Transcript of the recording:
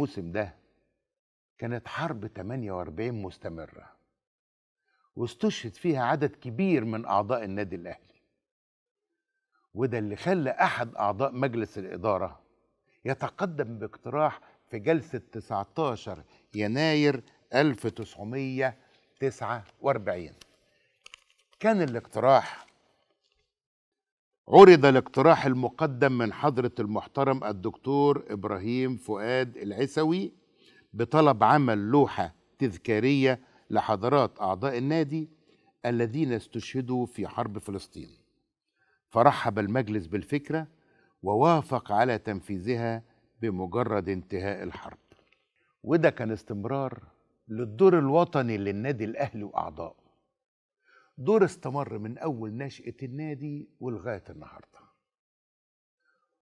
الموسم ده كانت حرب 48 مستمرة واستشهد فيها عدد كبير من أعضاء النادي الأهلي وده اللي خلى أحد أعضاء مجلس الإدارة يتقدم باقتراح في جلسة 19 يناير 1949 كان الاقتراح عرض الاقتراح المقدم من حضرة المحترم الدكتور إبراهيم فؤاد العسوي بطلب عمل لوحة تذكارية لحضرات أعضاء النادي الذين استشهدوا في حرب فلسطين فرحب المجلس بالفكرة ووافق على تنفيذها بمجرد انتهاء الحرب وده كان استمرار للدور الوطني للنادي الأهلي وأعضائه دور استمر من أول نشأة النادي ولغاية النهاردة